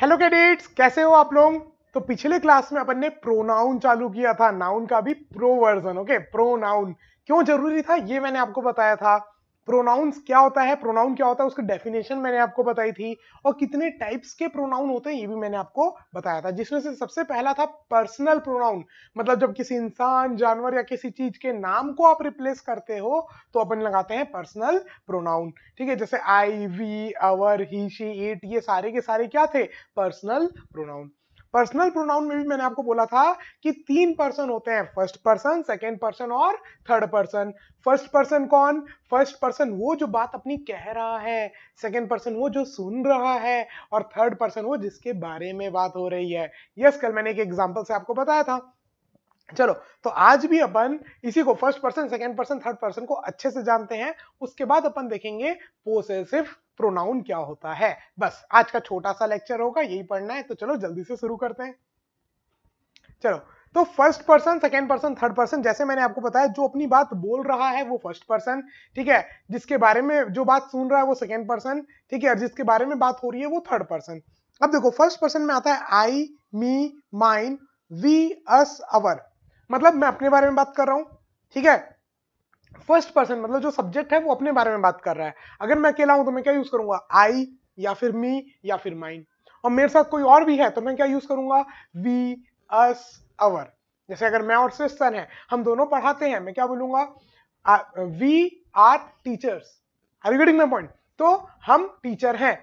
hello cadets कैसे हो आप लोग तो पिछले क्लास में अपन ने प्रोनाउन चालू किया था नाउन का भी प्रो वर्जन ओके प्रोनाउन क्यों जरूरी था ये मैंने आपको बताया था प्रोनाउंस क्या होता है प्रोनाउन क्या होता है उसकी डेफिनेशन मैंने आपको बताई थी और कितने टाइप्स के प्रोनाउन होते हैं ये भी मैंने आपको बताया था जिसमें से सबसे पहला था पर्सनल प्रोनाउन मतलब जब किसी इंसान जानवर या किसी चीज के नाम को आप रिप्लेस करते हो तो अपन लगाते हैं पर्सनल प्रोनाउन ठीक है जैसे I we our he she it ये सारे के सारे क्या थे पर्सनल प्रोनाउन पर्सनल प्रोनाउन में भी मैंने आपको बोला था कि तीन पर्सन होते हैं फर्स्ट पर्सन सेकेंड पर्सन और थर्ड पर्सन फर्स्ट पर्सन कौन फर्स्ट पर्सन वो जो बात अपनी कह रहा है सेकेंड पर्सन वो जो सुन रहा है और थर्ड पर्सन वो जिसके बारे में बात हो रही है यस yes, कल मैंने एक एग्जाम्पल से आपको बताया था चलो तो आज भी अपन इसी को first person second person third person को अच्छे से जानते हैं उसके बाद अपन देखेंगे पोसेसिव प्रोनाउन क्या होता है बस आज का छोटा सा लेक्चर होगा यही पढ़ना है तो चलो जल्दी से शुरू करते हैं चलो तो first person second person third person जैसे मैंने आपको बताया जो अपनी बात बोल रहा है वो फर्स्ट पर्सन ठीक है जिसके बारे में जो बात सुन रहा है वो सेकेंड पर्सन ठीक है और जिसके बारे में बात हो रही है वो थर्ड पर्सन अब देखो फर्स्ट पर्सन में आता है आई मी माइन वी अस अवर मतलब मैं अपने बारे में बात कर रहा हूं ठीक है फर्स्ट पर्सन मतलब जो सब्जेक्ट है वो अपने बारे में बात कर रहा है अगर मैं अकेला हूं तो मैं क्या यूज करूंगा आई या फिर मी या फिर माइंड और मेरे साथ कोई और भी है तो मैं क्या यूज करूंगा वी अस अवर जैसे अगर मैं और सिस्टर है हम दोनों पढ़ाते हैं मैं क्या बोलूंगा we are teachers are you getting my point तो हम टीचर हैं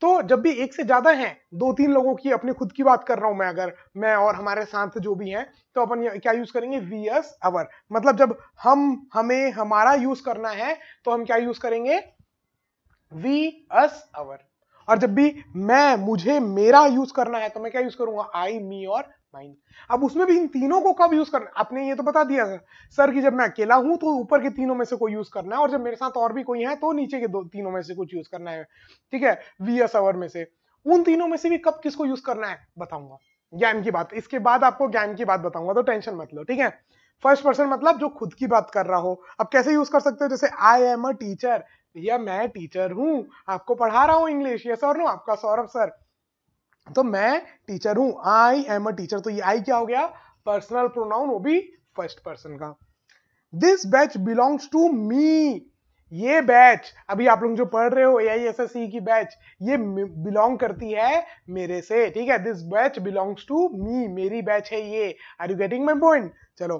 तो जब भी एक से ज्यादा हैं दो तीन लोगों की अपने खुद की बात कर रहा हूं मैं अगर मैं और हमारे साथ जो भी हैं तो अपन क्या यूज करेंगे वी एस अवर मतलब जब हम हमें हमारा यूज करना है तो हम क्या यूज करेंगे वी एस अवर और जब भी मैं मुझे मेरा यूज करना है तो मैं क्या यूज करूंगा आई मी और नाइन अब उसमें भी इन तीनों को कब यूज करना आपने ये तो बता दिया सर सर कि जब मैं अकेला हूं तो ऊपर के तीनों में से कोई यूज करना है और जब मेरे साथ और भी कोई है तो नीचे के दो तीनों में से कुछ यूज करना है ठीक है वी एस अवर में से उन तीनों में से भी कब किसको यूज करना है बताऊंगा ज्ञान की बात इसके बाद आपको ज्ञान की बात बताऊंगा तो टेंशन मत लो ठीक है फर्स्ट पर्सन मतलब जो खुद की बात कर रहा हो अब कैसे यूज कर सकते हो जैसे आई एम अ टीचर भैया मैं टीचर हूं आपको पढ़ा रहा हूं इंग्लिश ये सर नो आपका सौरभ सर तो मैं टीचर हूं आई एम अ टीचर तो ये आई क्या हो गया पर्सनल प्रोनाउन वो भी फर्स्ट पर्सन का this batch belongs to me ये बैच अभी आप लोग जो पढ़ रहे हो ए आई एस एस सी की बैच ये बिलोंग करती है मेरे से ठीक है this batch belongs to me मेरी बैच है ये are you getting my point चलो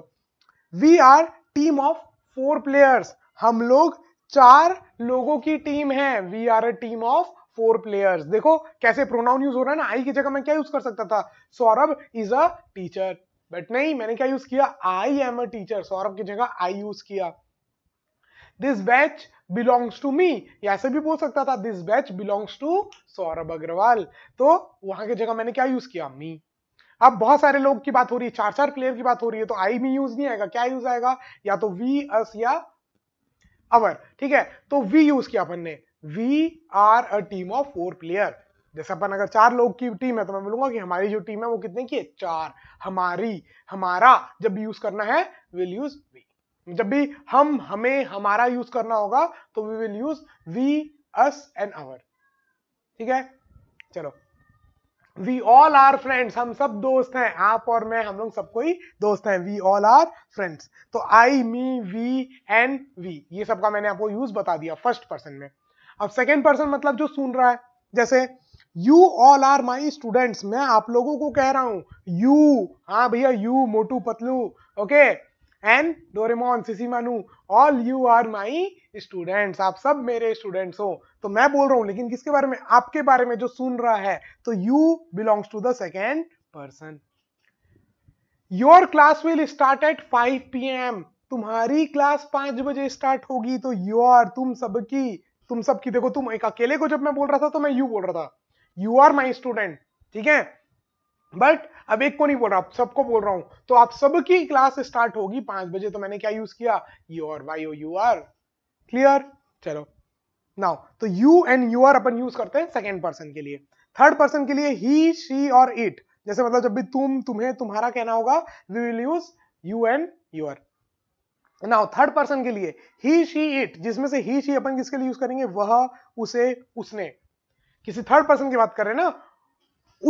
we are team of four players हम लोग चार लोगों की टीम है we are a team of four players देखो कैसे प्रोनाउन यूज हो रहा है ना आई की जगह मैं क्या यूज कर सकता था Saurabh is a teacher but नहीं मैंने क्या यूज किया I am a teacher Saurabh की जगह आई यूज किया this batch belongs to me ऐसे भी बोल सकता था this batch belongs to Saurabh Agarwal तो वहां की जगह मैंने क्या यूज किया मी अब बहुत सारे लोग की बात हो रही है चार चार प्लेयर की बात हो रही है तो आई मी यूज नहीं आएगा क्या यूज आएगा या तो वी अस या अवर ठीक है तो वी यूज किया अपन ने we are a team of four player जैसे अपन अगर चार लोग की टीम है तो मैं बोलूंगा कि हमारी जो टीम है वो कितने की है चार हमारी हमारा जब भी यूज करना है विल यूज वी जब भी हम हमें हमारा यूज करना होगा तो we will use we us and our ठीक है चलो वी ऑल आर फ्रेंड्स हम सब दोस्त हैं आप और मैं हम लोग सबको ही दोस्त हैं वी ऑल आर फ्रेंड्स तो I me we and we ये सबका मैंने आपको यूज बता दिया फर्स्ट पर्सन में अब सेकेंड पर्सन मतलब जो सुन रहा है जैसे you all are my students मैं आप लोगों को कह रहा हूं यू हाँ भैया you Motu Patlu okay and Doraemon सिसी मानू all you are my students आप सब मेरे स्टूडेंट्स हो तो मैं बोल रहा हूँ लेकिन किसके बारे में आपके बारे में जो सुन रहा है तो you belongs to the second person your class will start at five P M तुम्हारी क्लास पांच बजे स्टार्ट होगी तो यू आर तुम सबकी तुम सब की देखो तुम एक अकेले को जब मैं बोल रहा था तो मैं यू बोल रहा था यू आर माई स्टूडेंट ठीक है बट अब एक को नहीं बोल रहा सबको बोल रहा हूं तो आप सबकी क्लास स्टार्ट होगी पांच बजे तो मैंने क्या यूज किया your Y you are clear चलो नाउ तो यू एंड यू आर अपन यूज करते हैं सेकेंड पर्सन के लिए थर्ड पर्सन के लिए ही शी और इट जैसे मतलब जब भी तुम तुम्हें तुम्हारा कहना होगा we will use you and your now third person के लिए ही शी इट जिसमें से ही शी अपन किसके लिए यूज करेंगे वह उसे उसने किसी थर्ड पर्सन की बात कर रहे हैं ना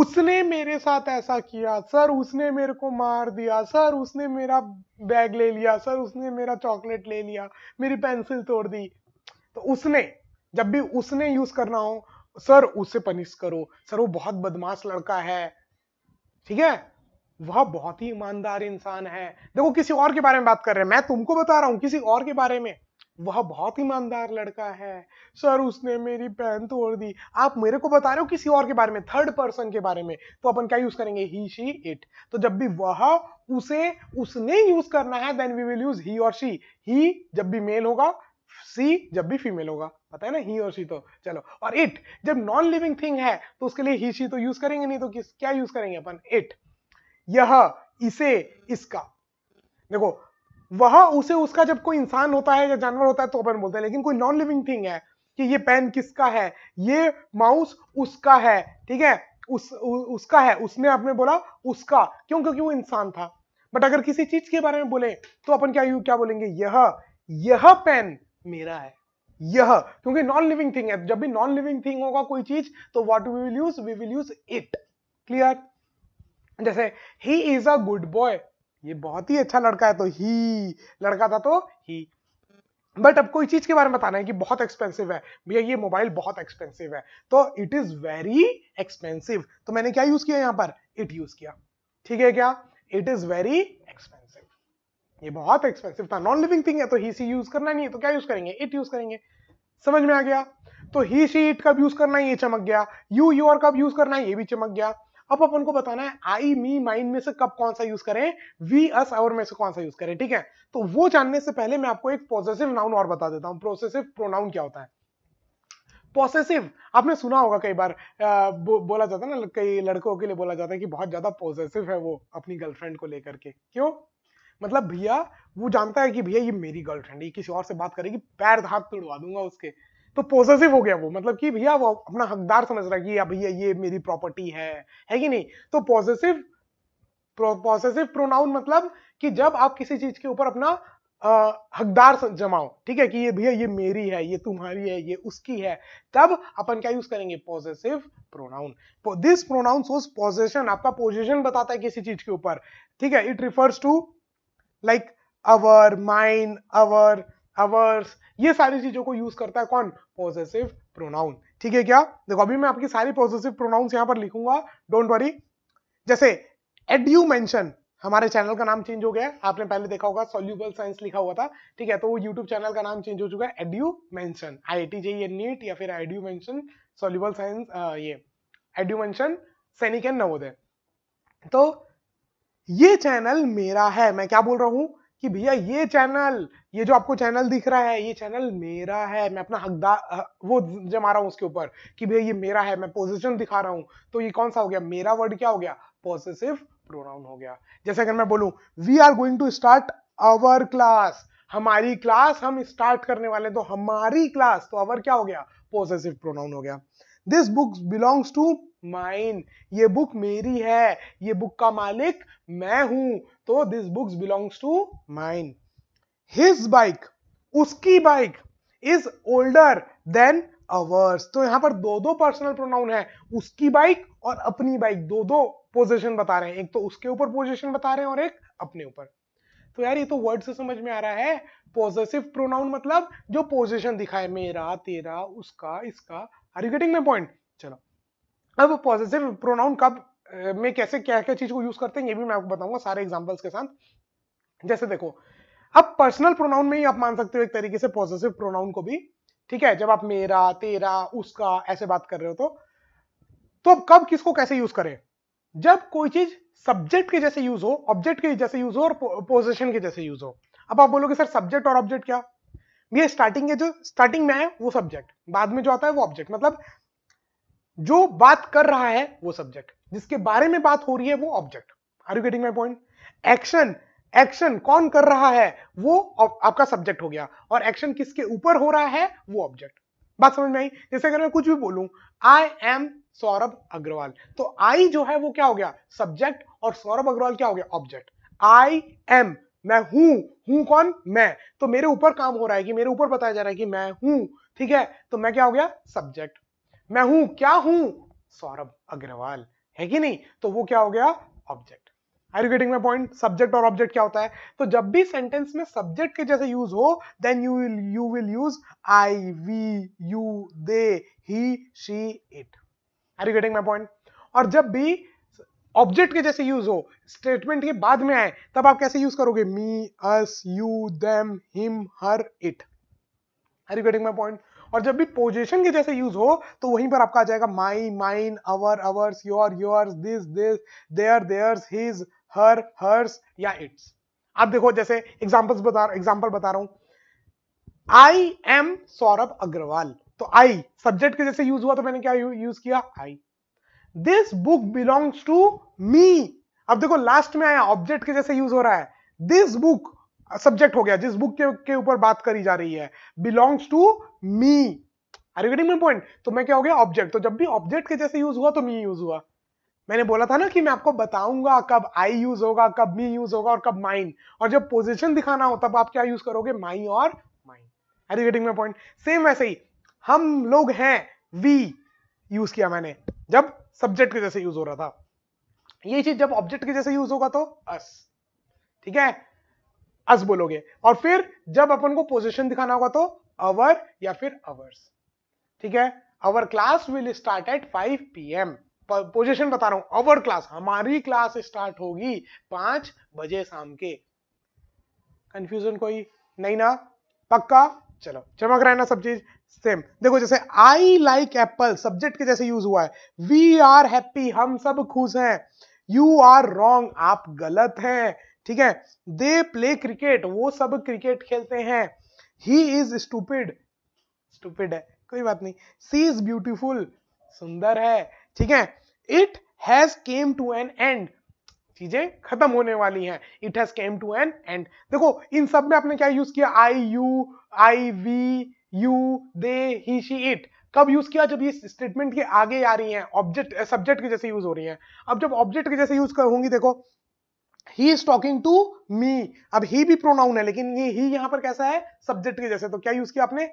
उसने मेरे साथ ऐसा किया सर उसने मेरे को मार दिया सर उसने मेरा बैग ले लिया सर उसने मेरा चॉकलेट ले लिया मेरी पेंसिल तोड़ दी तो उसने जब भी उसने यूज करना हो सर उसे पनिश करो सर वो बहुत बदमाश लड़का है ठीक है वह बहुत ही ईमानदार इंसान है देखो किसी और के बारे में बात कर रहे हैं मैं तुमको बता रहा हूं किसी और के बारे में वह बहुत ईमानदार लड़का है सर उसने मेरी पैन तोड़ दी आप मेरे को बता रहे हो किसी और के बारे में थर्ड पर्सन के बारे में तो अपन क्या यूज करेंगे ही शी इट तो जब भी वह उसे उसने यूज करना है then we will use he और शी ही जब भी मेल होगा सी जब भी फीमेल होगा पता है ना ही और शी तो चलो और इट जब नॉन लिविंग थिंग है तो उसके लिए ही शी तो यूज करेंगे नहीं तो किस क्या यूज करेंगे अपन इट यह इसे इसका देखो वह उसे उसका जब कोई इंसान होता है या जानवर होता है तो अपन बोलते हैं लेकिन कोई नॉन लिविंग थिंग है कि ये पेन किसका है ये माउस उसका है ठीक है उस उ, उसका है उसने आपने बोला उसका क्यों क्योंकि वो इंसान था बट अगर किसी चीज के बारे में बोले तो अपन क्या यू क्या बोलेंगे यह यह पेन मेरा है यह क्योंकि नॉन लिविंग थिंग है जब भी नॉन लिविंग थिंग होगा कोई चीज तो what we will use we will use it clear जैसे he is a good boy ये बहुत ही अच्छा लड़का है तो ही लड़का था तो ही बट अब कोई चीज के बारे में बताना है कि बहुत एक्सपेंसिव है भैया ये मोबाइल बहुत एक्सपेंसिव है तो इट इज वेरी एक्सपेंसिव तो मैंने क्या यूज किया यहां पर इट यूज किया ठीक है क्या इट इज वेरी एक्सपेंसिव ये बहुत एक्सपेंसिव था नॉन लिविंग थिंग है तो ही सी यूज करना नहीं है तो क्या यूज करेंगे इट यूज करेंगे समझ में आ गया तो ही सी इट कब यूज करना है ये चमक गया यू योर कब यूज करना है ये भी चमक गया अब अपन को बताना है आई मी माइन में से कब कौन सा यूज करें वी अस और में से कौन सा यूज करें ठीक है तो वो जानने से पहले मैं आपको एक पॉजिटिव नाउन और बता देता हूं प्रोसेसिव प्रोनाउन क्या होता है पॉजिटिव आपने सुना होगा कई बार आ, बो, बोला जाता है ना कई लड़कों के लिए बोला जाता है कि बहुत ज्यादा पॉजिटिव है वो अपनी गर्लफ्रेंड को लेकर के क्यों मतलब भैया वो जानता है कि भैया ये मेरी गर्लफ्रेंड है किसी और से बात करेगी पैर धाक तोड़वा दूंगा उसके तो पोजेसिव हो गया वो मतलब कि भैया वो अपना हकदार समझ रहा है कि भैया ये मेरी प्रॉपर्टी है है कि नहीं तो पॉजिटिव पॉजिटिव प्रोनाउन मतलब कि जब आप किसी चीज के ऊपर अपना आ, हकदार जमाओ ठीक है कि ये भैया ये मेरी है ये तुम्हारी है ये उसकी है तब अपन क्या यूज करेंगे positive pronoun this pronoun shows position आपका पोजिशन बताता है किसी चीज के ऊपर ठीक है it refers to like our mine our ours ये सारी चीजों को यूज करता है कौन पॉजिटिव प्रोनाउन ठीक है क्या देखो अभी मैं आपकी सारी पॉजिटिव प्रोनाउन यहां पर लिखूंगा डोंट वरी जैसे एड यू मेंशन हमारे चैनल का नाम चेंज हो गया आपने पहले देखा होगा सोल्यूबल साइंस लिखा हुआ था ठीक है तो वो यूट्यूब चैनल का नाम चेंज हो चुका है Edumansion I I T JEE NEET या फिर एड्यू मेंशन सोल्यूबल साइंस ये Edumansion Sainik and Navodaya तो ये चैनल मेरा है मैं क्या बोल रहा हूं कि भैया ये चैनल ये जो आपको चैनल दिख रहा है ये चैनल मेरा है मैं अपना हकदार वो जमा रहा हूँ उसके ऊपर कि भैया ये मेरा है मैं पोजिशन दिखा रहा हूँ तो ये कौन सा हो गया मेरा वर्ड क्या हो गया पॉजिटिव प्रोनाउन हो गया जैसे अगर मैं बोलूँ we are going to start our class हमारी क्लास हम स्टार्ट करने वाले तो हमारी क्लास तो अवर क्या हो गया पॉजिटिव प्रोनाउन हो गया this book belongs to mine ये बुक मेरी है ये बुक का मालिक मैं हूं तो this books belongs to mine his bike उसकी bike is older than ours तो यहां पर दो दो पर्सनल प्रोनाउन है उसकी बाइक और अपनी बाइक दो दो पोजिशन बता रहे हैं एक तो उसके ऊपर पोजिशन बता रहे हैं और एक अपने ऊपर तो यार ये तो वर्ड से समझ में आ रहा है पॉजिटिव प्रोनाउन मतलब जो पोजिशन दिखाए मेरा तेरा उसका इसका are you getting my point चलो अब पॉजिटिव प्रोनाउन कब में कैसे क्या क्या चीज को यूज करते हैं ये भी मैं आपको बताऊंगा सारे एग्जाम्पल्स के साथ जैसे देखो अब पर्सनल प्रोनाउन में ही आप मान सकते हो एक तरीके से पॉजिटिव प्रोनाउन को भी ठीक है जब आप मेरा तेरा उसका ऐसे बात कर रहे हो तो तो अब कब किसको कैसे यूज करें जब कोई चीज सब्जेक्ट के जैसे यूज हो ऑब्जेक्ट के जैसे यूज हो और पोजिशन के जैसे यूज हो अब आप बोलोगे सर सब्जेक्ट और ऑब्जेक्ट क्या ये स्टार्टिंग के जो स्टार्टिंग में है वो सब्जेक्ट बाद में जो आता है वो ऑब्जेक्ट मतलब जो बात कर रहा है वो सब्जेक्ट जिसके बारे में बात हो रही है वो object are you getting my point action action कौन कर रहा है वो आपका सब्जेक्ट हो गया और एक्शन किसके ऊपर हो रहा है वो ऑब्जेक्ट बात समझ में आई जैसे अगर मैं कुछ भी बोलूं आई एम सौरभ अग्रवाल तो आई जो है वो क्या हो गया सब्जेक्ट और सौरभ अग्रवाल क्या हो गया ऑब्जेक्ट आई एम मैं हूं हूं कौन मैं तो मेरे ऊपर काम हो रहा है कि मेरे ऊपर बताया जा रहा है कि मैं हूं ठीक है तो मैं क्या हो गया सब्जेक्ट मैं हूं क्या हूं सौरभ अग्रवाल है कि नहीं तो वो क्या हो गया object are you getting my point subject और ऑब्जेक्ट क्या होता है तो जब भी सेंटेंस में सब्जेक्ट के जैसे यूज हो then you will you will use I we you they he she it are you getting my point और जब भी ऑब्जेक्ट के जैसे यूज हो स्टेटमेंट के बाद में आए तब आप कैसे यूज करोगे me us you them him her it are you getting my point और जब भी पोजिशन के जैसे यूज हो तो वहीं पर आपका आ जाएगा my mine our ours your yours this this their theirs his her hers या इट्स आप देखो जैसे एग्जाम्पल्स बता एग्जाम्पल बता रहा हूं आई एम सौरभ अग्रवाल तो आई सब्जेक्ट के जैसे यूज हुआ तो मैंने क्या यूज किया I this book belongs to me अब देखो लास्ट में आया ऑब्जेक्ट के जैसे यूज हो रहा है दिस बुक सब्जेक्ट हो गया जिस बुक के ऊपर बात करी जा रही है belongs to me are you getting my point तो मैं क्या हो गया ऑब्जेक्ट तो जब भी ऑब्जेक्ट के जैसे यूज हुआ तो मी यूज हुआ मैंने बोला था ना कि मैं आपको बताऊंगा कब आई यूज होगा कब मी यूज होगा और कब माइन और जब पोजिशन दिखाना हो तब आप क्या यूज करोगे माई और mine are you getting my point same वैसे ही हम लोग हैं वी यूज किया मैंने जब सब्जेक्ट के जैसे यूज हो रहा था ये चीज जब ऑब्जेक्ट के जैसे यूज होगा तो अस ठीक है अस बोलोगे और फिर जब अपन को पोजिशन दिखाना होगा तो अवर या फिर अवर्स ठीक है our class will start at 5 M position बता रहा हूं अवर क्लास हमारी क्लास स्टार्ट होगी पांच बजे शाम के कंफ्यूजन कोई नहीं ना पक्का चलो चमक रहा है ना सब चीज सेम देखो जैसे आई लाइक एप्पल सब्जेक्ट के जैसे यूज हुआ है वी आर हैप्पी हम सब खुश हैं यू आर रॉन्ग आप गलत हैं ठीक है दे प्ले क्रिकेट वो सब क्रिकेट खेलते हैं ही इज स्टूपिड स्टूपिड है कोई बात नहीं सी इज ब्यूटिफुल सुंदर है ठीक है it has came to an end चीजें खत्म होने वाली हैं it has came to an end देखो इन सब में आपने क्या यूज किया I you I we you they he she it कब यूज किया जब ये स्टेटमेंट के आगे आ रही हैं ऑब्जेक्ट सब्जेक्ट के जैसे यूज हो रही हैं अब जब ऑब्जेक्ट के जैसे यूज होंगी देखो he is talking to me अब ही भी प्रोनाउन है लेकिन ये ही यहां पर कैसा है सब्जेक्ट के जैसे तो क्या यूज किया आपने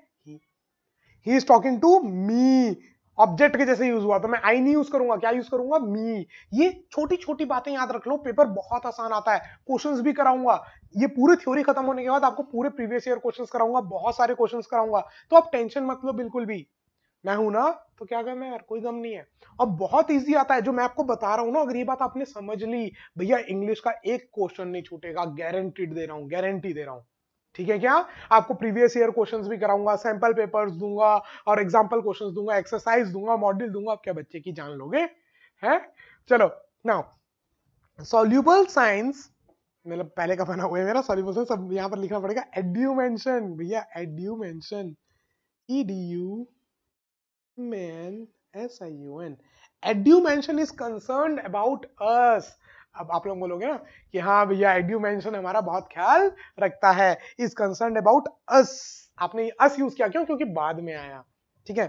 he is talking to me object के जैसे यूज हुआ तो मैं आई नहीं यूज करूंगा क्या यूज करूंगा मी ये छोटी छोटी बातें याद रख लो पेपर बहुत आसान आता है क्वेश्चंस भी कराऊंगा ये पूरी थ्योरी खत्म होने के बाद आपको पूरे प्रीवियस ईयर क्वेश्चंस कराऊंगा बहुत सारे क्वेश्चंस कराऊंगा तो आप टेंशन मत लो बिल्कुल भी मैं हूं ना तो क्या कर मैं यार कोई गम नहीं है अब बहुत इजी आता है जो मैं आपको बता रहा हूं ना अगर ये बात आपने समझ ली भैया इंग्लिश का एक क्वेश्चन नहीं छूटेगा गारंटीड दे रहा हूँ गारंटी दे रहा हूँ ठीक है क्या आपको प्रीवियस ईयर क्वेश्चंस भी कराऊंगा सैंपल पेपर्स दूंगा और एग्जांपल क्वेश्चंस दूंगा एक्सरसाइज दूंगा मॉडल दूंगा आप क्या बच्चे की जान लोगे है चलो नाउ सॉल्यूबल साइंस मतलब पहले का बना हुआ है मेरा सॉल्यूबल साइंस सब यहाँ पर लिखना पड़ेगा मैं भैया Edumansion E D U man s i u n Edumansion is concern about us अब आप लोग बोलोगे ना कि हाँ भैया एड्यू एड्यूमेंशन हमारा बहुत ख्याल रखता है इज कंसर्न अबाउट अस आपने अस यूज किया क्यों क्योंकि बाद में आया ठीक है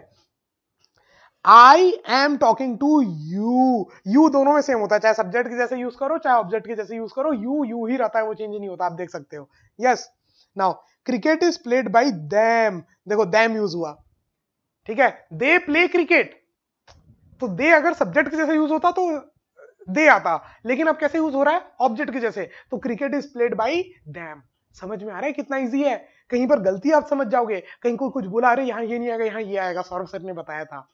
I am talking to you you दोनों में सेम होता है चाहे सब्जेक्ट की जैसे यूज करो चाहे ऑब्जेक्ट की जैसे यूज करो यू यू ही रहता है वो चेंज नहीं होता आप देख सकते हो yes now cricket is played by them देखो दैम यूज हुआ ठीक है दे प्ले क्रिकेट तो दे अगर सब्जेक्ट के जैसे यूज होता तो दे आता लेकिन अब कैसे यूज हो रहा है ऑब्जेक्ट के जैसे तो cricket is played by them समझ में आ रहा है कितना इजी है कहीं पर गलती आप समझ जाओगे कहीं कोई कुछ बोला अरे यहाँ ये नहीं आएगा यहाँ ये आएगा सौरभ सर ने बताया था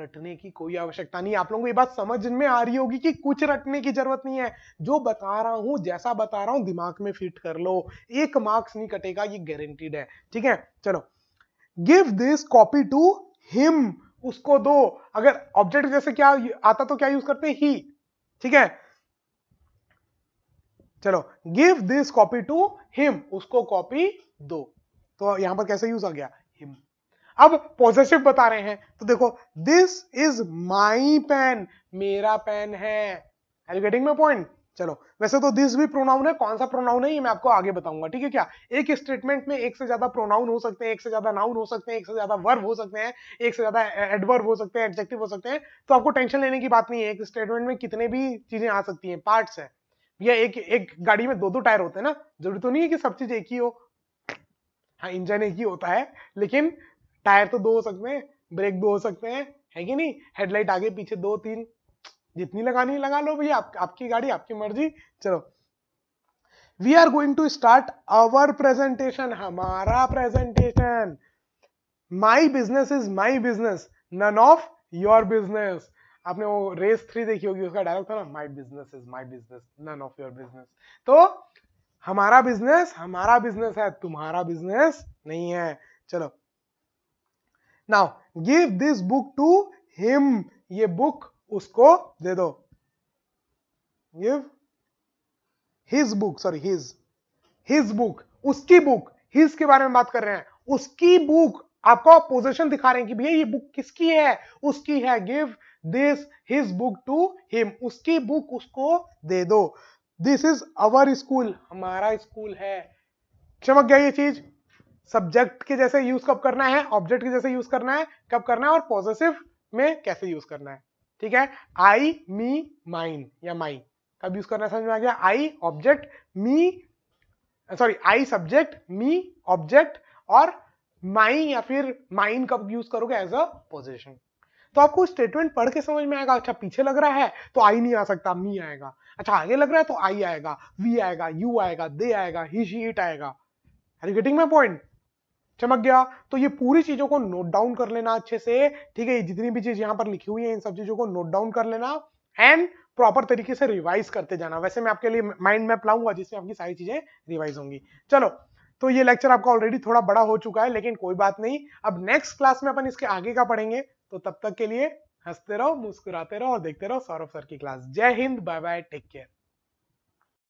रटने की कोई आवश्यकता नहीं आप लोगों को ये बात समझ में आ रही होगी कि कुछ रटने की जरूरत नहीं है जो बता रहा हूं जैसा बता रहा हूं दिमाग में फिट कर लो एक मार्क्स नहीं कटेगा ये गारंटीड है ठीक है चलो give this copy to him उसको दो अगर ऑब्जेक्ट जैसे क्या आता तो क्या यूज करते ही ठीक है चलो give this copy to him उसको कॉपी दो तो यहां पर कैसे यूज आ गया हिम अब पॉजिटिव बता रहे हैं तो देखो दिस इज माई पेन मेरा पेन है पॉइंट चलो वैसे तो दिस भी प्रोनाउन है कौन सा प्रोनाउन है ये मैं आपको आगे बताऊंगा ठीक है क्या एक स्टेटमेंट में एक से ज्यादा प्रोनाउन हो सकते हैं एक से ज्यादा नाउन हो सकते हैं एक से ज्यादा वर्ब हो सकते हैं एक से ज्यादा एडवर्ब हो सकते हैं एडजेक्टिव हो सकते हैं तो आपको टेंशन लेने की बात नहीं है एक स्टेटमेंट में कितने भी चीजें आ सकती है पार्ट है भैया एक एक गाड़ी में दो दो टायर होते हैं ना जरूरी तो नहीं है कि सब चीज एक ही हो हाँ इंजन एक ही होता है लेकिन टायर तो दो हो सकते हैं ब्रेक दो हो सकते हैं है कि नहीं हेडलाइट आगे पीछे दो तीन जितनी लगानी लगा लो भैया आप, आपकी गाड़ी आपकी मर्जी चलो we are going to start our presentation हमारा presentation my business is my business none of your business आपने वो रेस थ्री देखी होगी उसका डायलॉग था ना my business is my business none of your business तो हमारा बिजनेस हमारा बिजनेस है तुम्हारा बिजनेस नहीं है चलो now give this book to him ये बुक उसको दे दो give his book sorry his his book उसकी बुक हिज के बारे में बात कर रहे हैं उसकी बुक आपको पोजिशन दिखा रहे हैं कि भैया ये बुक किसकी है उसकी है give this his book to him उसकी बुक उसको दे दो दिस इज अवर स्कूल हमारा स्कूल है चमक गया ये चीज सब्जेक्ट के जैसे यूज कब करना है ऑब्जेक्ट के जैसे यूज करना है कब करना है और पॉजिटिव में कैसे यूज करना है ठीक है आई मी माइन या माई कब यूज करना समझ में आ गया I object me sorry I subject me object और माई या फिर माइन कब यूज करोगे एज अ पोजिशन तो आपको स्टेटमेंट पढ़ के समझ में आएगा अच्छा पीछे लग रहा है तो आई नहीं आ सकता मी आएगा अच्छा आगे लग रहा है तो आई आएगा वी आएगा यू आएगा दे आएगा ही शी इट आएगा are you getting my point चमक गया तो ये पूरी चीजों को नोट डाउन कर लेना अच्छे से ठीक है जितनी भी चीज यहाँ पर लिखी हुई है इन सब चीजों को नोट डाउन कर लेना एंड प्रॉपर तरीके से रिवाइज करते जाना वैसे मैं आपके लिए माइंड मैप लाऊंगा जिससे आपकी सारी चीजें रिवाइज होंगी चलो तो ये लेक्चर आपका ऑलरेडी थोड़ा बड़ा हो चुका है लेकिन कोई बात नहीं अब नेक्स्ट क्लास में अपन इसके आगे का पढ़ेंगे तो तब तक के लिए हंसते रहो मुस्कुराते रहो और देखते रहो सौरभ सर की class Jai Hind bye bye take care